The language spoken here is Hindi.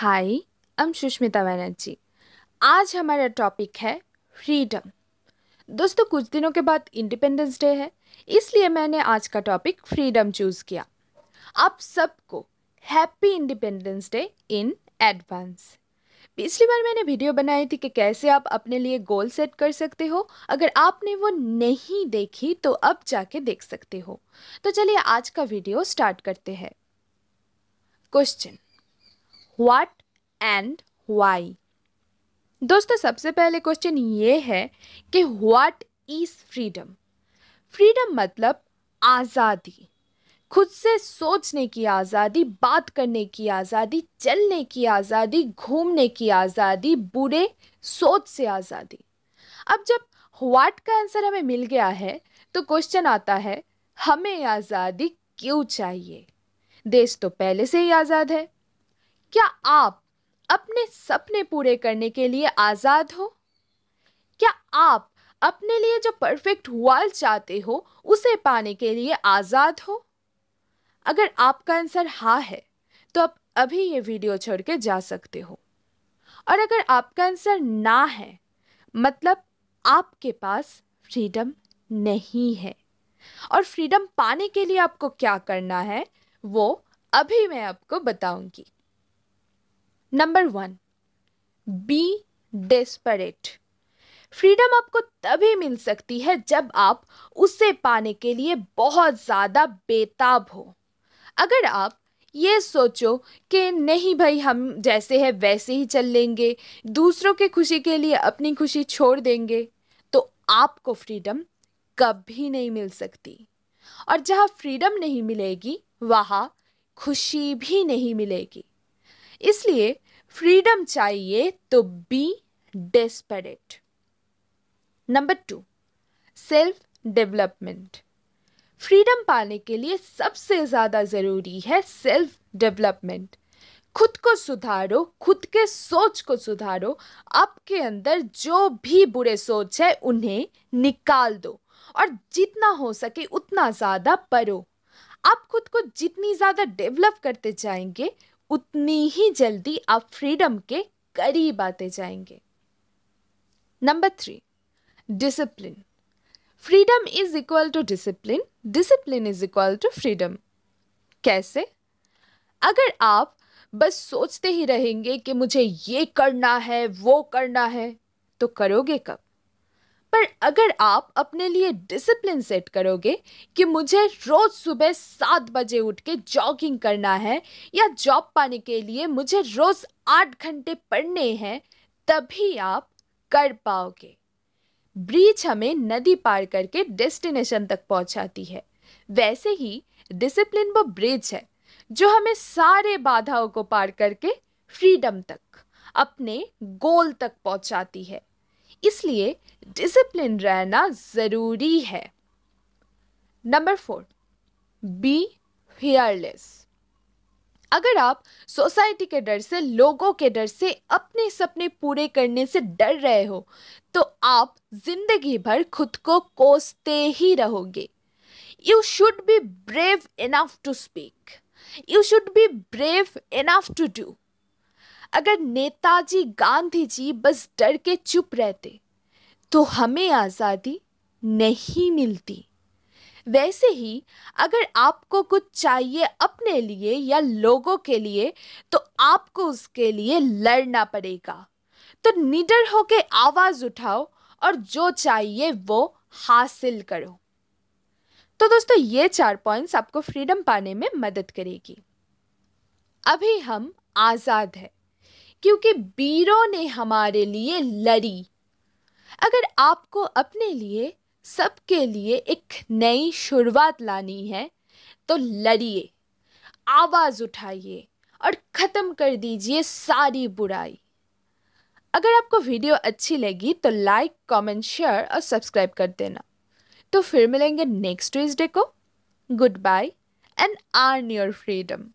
हाय हम सुष्मिता बनर्जी आज हमारा टॉपिक है फ्रीडम दोस्तों कुछ दिनों के बाद इंडिपेंडेंस डे है इसलिए मैंने आज का टॉपिक फ्रीडम चूज़ किया आप सबको happy independence day in advance पिछली बार मैंने वीडियो बनाई थी कि कैसे आप अपने लिए गोल सेट कर सकते हो अगर आपने वो नहीं देखी तो अब जाके देख सकते हो तो चलिए आज का वीडियो स्टार्ट करते हैं क्वेश्चन व्हाट एंड वाई दोस्तों सबसे पहले क्वेश्चन ये है कि व्हाट इज़ फ्रीडम फ्रीडम मतलब आज़ादी खुद से सोचने की आज़ादी बात करने की आज़ादी चलने की आज़ादी घूमने की आज़ादी बुरे सोच से आज़ादी अब जब व्हाट का आंसर हमें मिल गया है तो क्वेश्चन आता है हमें आज़ादी क्यों चाहिए देश तो पहले से ही आज़ाद है क्या आप अपने सपने पूरे करने के लिए आज़ाद हो क्या आप अपने लिए जो परफेक्ट वर्ल्ड चाहते हो उसे पाने के लिए आज़ाद हो अगर आपका आंसर हाँ है तो आप अभी ये वीडियो छोड़ के जा सकते हो और अगर आपका आंसर ना है मतलब आपके पास फ्रीडम नहीं है और फ्रीडम पाने के लिए आपको क्या करना है वो अभी मैं आपको बताऊंगी number one be desperate freedom आपको तभी मिल सकती है जब आप उसे पाने के लिए बहुत ज़्यादा बेताब हो अगर आप ये सोचो कि नहीं भाई हम जैसे हैं वैसे ही चल लेंगे दूसरों के खुशी के लिए अपनी खुशी छोड़ देंगे तो आपको फ्रीडम कभी नहीं मिल सकती और जहाँ फ्रीडम नहीं मिलेगी वहाँ खुशी भी नहीं मिलेगी इसलिए फ्रीडम चाहिए तो be desperate number two self development freedom पाने के लिए सबसे ज़्यादा ज़रूरी है सेल्फ डेवलपमेंट खुद को सुधारो खुद के सोच को सुधारो आपके अंदर जो भी बुरे सोच है उन्हें निकाल दो और जितना हो सके उतना ज़्यादा पढ़ो आप खुद को जितनी ज़्यादा डेवलप करते जाएंगे उतनी ही जल्दी आप फ्रीडम के करीब आते जाएंगे number three discipline freedom is equal to discipline discipline is equal to freedom कैसे अगर आप बस सोचते ही रहेंगे कि मुझे ये करना है वो करना है तो करोगे कब पर अगर आप अपने लिए डिसिप्लिन सेट करोगे कि मुझे रोज़ सुबह सात बजे उठ के जॉगिंग करना है या जॉब पाने के लिए मुझे रोज़ आठ घंटे पढ़ने हैं तभी आप कर पाओगे ब्रिज हमें नदी पार करके डेस्टिनेशन तक पहुंचाती है वैसे ही डिसिप्लिन वो ब्रिज है जो हमें सारे बाधाओं को पार करके फ्रीडम तक अपने गोल तक पहुंचाती है इसलिए डिसिप्लिन रहना ज़रूरी है नंबर फोर बी फियरलेस अगर आप सोसाइटी के डर से लोगों के डर से अपने सपने पूरे करने से डर रहे हो तो आप जिंदगी भर खुद को कोसते ही रहोगे you should be brave enough to speak you should be brave enough to do अगर नेताजी गांधी जी बस डर के चुप रहते तो हमें आज़ादी नहीं मिलती वैसे ही अगर आपको कुछ चाहिए अपने लिए या लोगों के लिए तो आपको उसके लिए लड़ना पड़ेगा तो निडर होके आवाज़ उठाओ और जो चाहिए वो हासिल करो तो दोस्तों ये चार पॉइंट्स आपको फ्रीडम पाने में मदद करेगी अभी हम आज़ाद हैं क्योंकि वीरों ने हमारे लिए लड़ी अगर आपको अपने लिए सबके लिए एक नई शुरुआत लानी है तो लड़िए आवाज़ उठाइए और ख़त्म कर दीजिए सारी बुराई अगर आपको वीडियो अच्छी लगी तो लाइक कमेंट, शेयर और सब्सक्राइब कर देना तो फिर मिलेंगे नेक्स्ट ट्यूजडे को goodbye and earn your freedom